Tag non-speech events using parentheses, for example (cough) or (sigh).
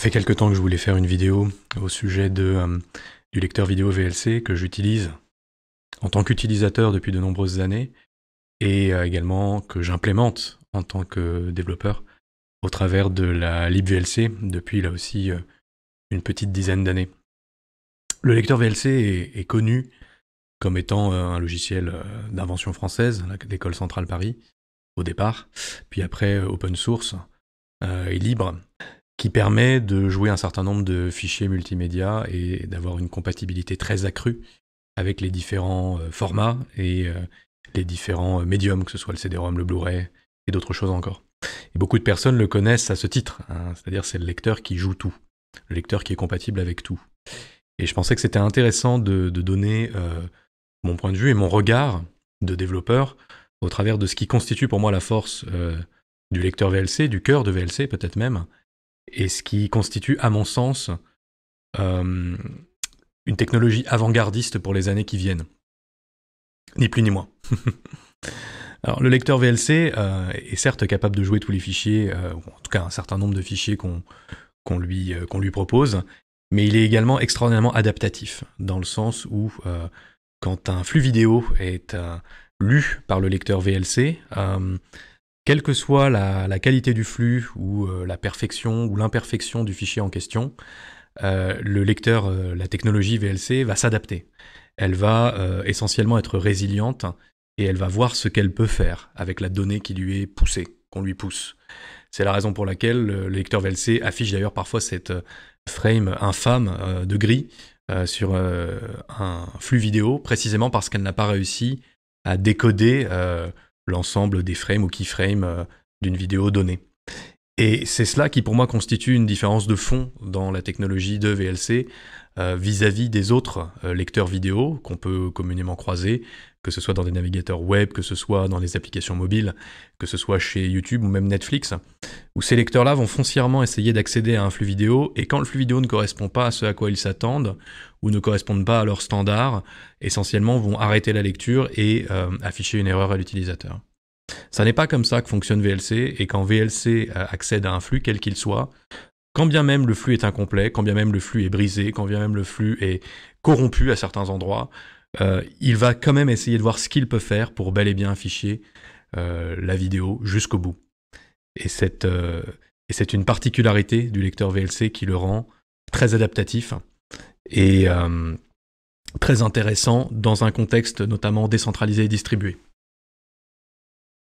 Ça fait quelques temps que je voulais faire une vidéo au sujet euh, du lecteur vidéo VLC que j'utilise en tant qu'utilisateur depuis de nombreuses années et euh, également que j'implémente en tant que développeur au travers de la LibVLC depuis là aussi euh, une petite dizaine d'années. Le lecteur VLC est, est connu comme étant un logiciel d'invention française, l'école centrale Paris, au départ, puis après open source et libre, qui permet de jouer un certain nombre de fichiers multimédia et d'avoir une compatibilité très accrue avec les différents euh, formats et euh, les différents euh, médiums, que ce soit le CD-ROM, le Blu-ray et d'autres choses encore. Et beaucoup de personnes le connaissent à ce titre, hein, c'est-à-dire c'est le lecteur qui joue tout, le lecteur qui est compatible avec tout. Et je pensais que c'était intéressant de, donner mon point de vue et mon regard de développeur au travers de ce qui constitue pour moi la force du lecteur VLC, du cœur de VLC peut-être même, et ce qui constitue, à mon sens, euh, une technologie avant-gardiste pour les années qui viennent. Ni plus ni moins. (laughs) Alors, le lecteur VLC euh, est certes capable de jouer tous les fichiers, euh, ou en tout cas un certain nombre de fichiers qu'on lui, qu'on lui, propose, mais il est également extraordinairement adaptatif, dans le sens où quand un flux vidéo est lu par le lecteur VLC, quelle que soit la, qualité du flux ou euh, la perfection ou l'imperfection du fichier en question, euh, le lecteur, euh, la technologie VLC va s'adapter. Elle va essentiellement être résiliente et elle va voir ce qu'elle peut faire avec la donnée qui lui est poussée, qu'on lui pousse. C'est la raison pour laquelle le lecteur VLC affiche d'ailleurs parfois cette frame infâme de gris sur un flux vidéo, précisément parce qu'elle n'a pas réussi à décoder l'ensemble des frames ou keyframes euh, d'une vidéo donnée. Et c'est cela qui pour moi constitue une différence de fond dans la technologie de VLC euh, vis-à-vis des autres euh, lecteurs vidéo qu'on peut communément croiser, que ce soit dans des navigateurs web, que ce soit dans des applications mobiles, que ce soit chez YouTube ou même Netflix, où ces lecteurs-là vont foncièrement essayer d'accéder à un flux vidéo, et quand le flux vidéo ne correspond pas à ce à quoi ils s'attendent, ou ne correspondent pas à leurs standards, essentiellement vont arrêter la lecture et euh, afficher une erreur à l'utilisateur. Ça n'est pas comme ça que fonctionne VLC, et quand VLC euh, accède à un flux, quel qu'il soit, quand bien même le flux est incomplet, quand bien même le flux est brisé, quand bien même le flux est corrompu à certains endroits, euh, il va quand même essayer de voir ce qu'il peut faire pour bel et bien afficher euh, la vidéo jusqu'au bout. Et c'est une particularité du lecteur VLC qui le rend très adaptatif et très intéressant dans un contexte notamment décentralisé et distribué.